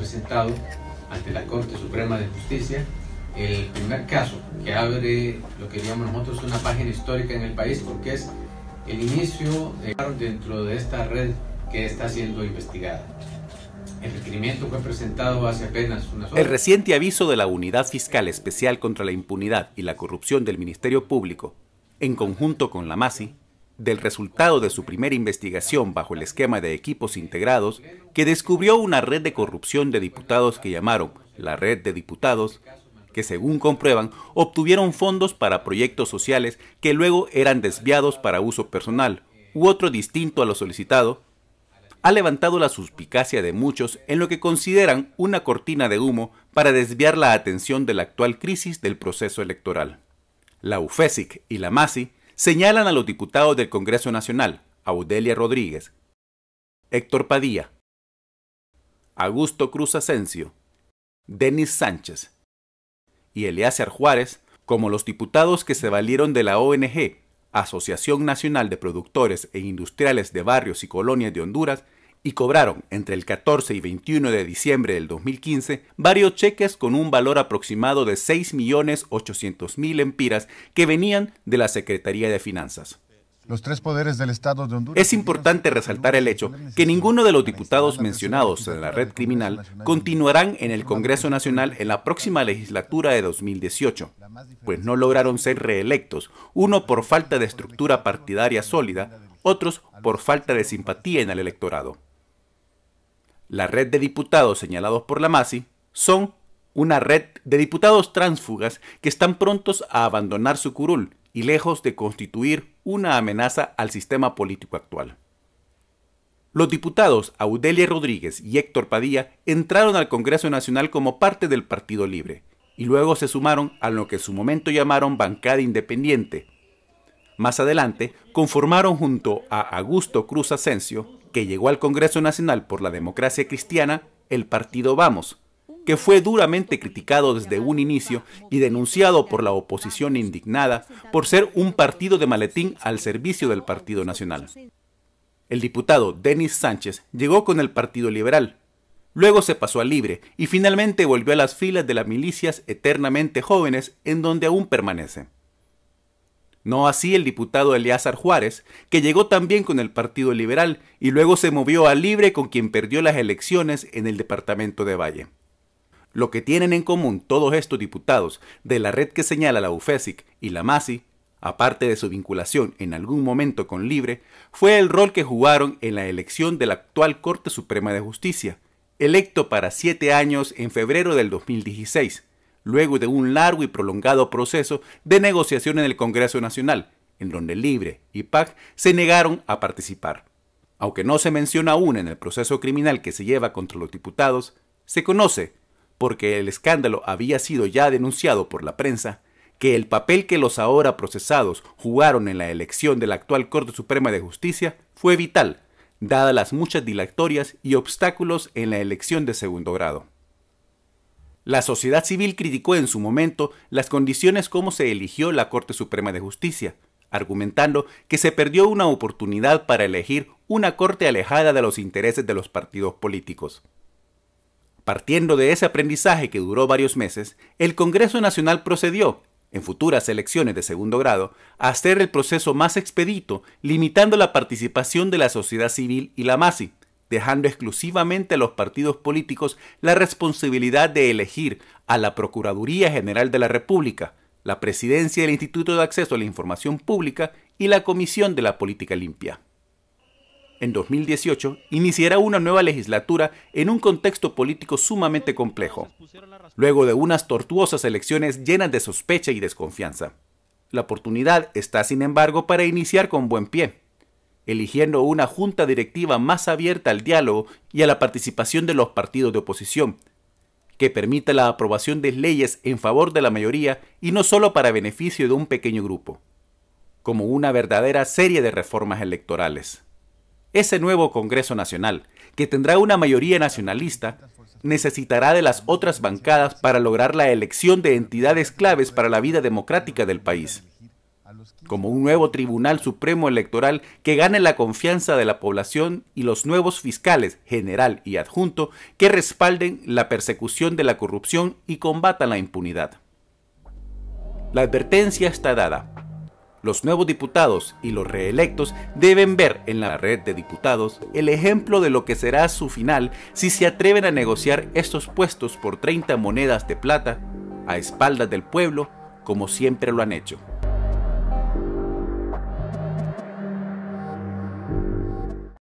presentado ante la Corte Suprema de Justicia el primer caso que abre lo que llamamos nosotros una página histórica en el país porque es el inicio dentro de esta red que está siendo investigada. El requerimiento fue presentado hace apenas unas horas. El reciente aviso de la Unidad Fiscal Especial contra la Impunidad y la Corrupción del Ministerio Público, en conjunto con la MASI, del resultado de su primera investigación bajo el esquema de equipos integrados, que descubrió una red de corrupción de diputados que llamaron la Red de Diputados, que según comprueban, obtuvieron fondos para proyectos sociales que luego eran desviados para uso personal u otro distinto a lo solicitado, ha levantado la suspicacia de muchos en lo que consideran una cortina de humo para desviar la atención de la actual crisis del proceso electoral. La UFESIC y la MASI señalan a los diputados del Congreso Nacional, Audelia Rodríguez, Héctor Padilla, Augusto Cruz Asensio, Denis Sánchez y Eleazar Juárez como los diputados que se valieron de la ONG, Asociación Nacional de Productores e Industriales de Barrios y Colonias de Honduras, y cobraron entre el 14 y 21 de diciembre del 2015 varios cheques con un valor aproximado de 6.800.000 empiras que venían de la Secretaría de Finanzas. Los tres poderes del Estado Es importante resaltar el hecho que ninguno de los diputados mencionados en la red criminal continuarán en el Congreso Nacional en la próxima legislatura de 2018, pues no lograron ser reelectos, uno por falta de estructura partidaria sólida, otros por falta de simpatía en el electorado la red de diputados señalados por la MASI son una red de diputados tránsfugas que están prontos a abandonar su curul y lejos de constituir una amenaza al sistema político actual. Los diputados Audelia Rodríguez y Héctor Padilla entraron al Congreso Nacional como parte del Partido Libre y luego se sumaron a lo que en su momento llamaron bancada independiente. Más adelante conformaron junto a Augusto Cruz Asensio que llegó al Congreso Nacional por la Democracia Cristiana, el partido Vamos, que fue duramente criticado desde un inicio y denunciado por la oposición indignada por ser un partido de maletín al servicio del Partido Nacional. El diputado Denis Sánchez llegó con el Partido Liberal, luego se pasó a Libre y finalmente volvió a las filas de las milicias eternamente jóvenes en donde aún permanece. No así el diputado Eleazar Juárez, que llegó también con el Partido Liberal y luego se movió a Libre con quien perdió las elecciones en el departamento de Valle. Lo que tienen en común todos estos diputados de la red que señala la UFESIC y la MASI, aparte de su vinculación en algún momento con Libre, fue el rol que jugaron en la elección de la actual Corte Suprema de Justicia, electo para siete años en febrero del 2016, luego de un largo y prolongado proceso de negociación en el Congreso Nacional, en donde Libre y PAC se negaron a participar. Aunque no se menciona aún en el proceso criminal que se lleva contra los diputados, se conoce, porque el escándalo había sido ya denunciado por la prensa, que el papel que los ahora procesados jugaron en la elección de la actual Corte Suprema de Justicia fue vital, dadas las muchas dilatorias y obstáculos en la elección de segundo grado. La sociedad civil criticó en su momento las condiciones como se eligió la Corte Suprema de Justicia, argumentando que se perdió una oportunidad para elegir una Corte alejada de los intereses de los partidos políticos. Partiendo de ese aprendizaje que duró varios meses, el Congreso Nacional procedió, en futuras elecciones de segundo grado, a hacer el proceso más expedito, limitando la participación de la sociedad civil y la MASI, dejando exclusivamente a los partidos políticos la responsabilidad de elegir a la Procuraduría General de la República, la Presidencia del Instituto de Acceso a la Información Pública y la Comisión de la Política Limpia. En 2018 iniciará una nueva legislatura en un contexto político sumamente complejo, luego de unas tortuosas elecciones llenas de sospecha y desconfianza. La oportunidad está, sin embargo, para iniciar con buen pie eligiendo una junta directiva más abierta al diálogo y a la participación de los partidos de oposición, que permita la aprobación de leyes en favor de la mayoría y no solo para beneficio de un pequeño grupo, como una verdadera serie de reformas electorales. Ese nuevo Congreso Nacional, que tendrá una mayoría nacionalista, necesitará de las otras bancadas para lograr la elección de entidades claves para la vida democrática del país como un nuevo Tribunal Supremo Electoral que gane la confianza de la población y los nuevos fiscales general y adjunto que respalden la persecución de la corrupción y combatan la impunidad. La advertencia está dada. Los nuevos diputados y los reelectos deben ver en la red de diputados el ejemplo de lo que será su final si se atreven a negociar estos puestos por 30 monedas de plata a espaldas del pueblo como siempre lo han hecho.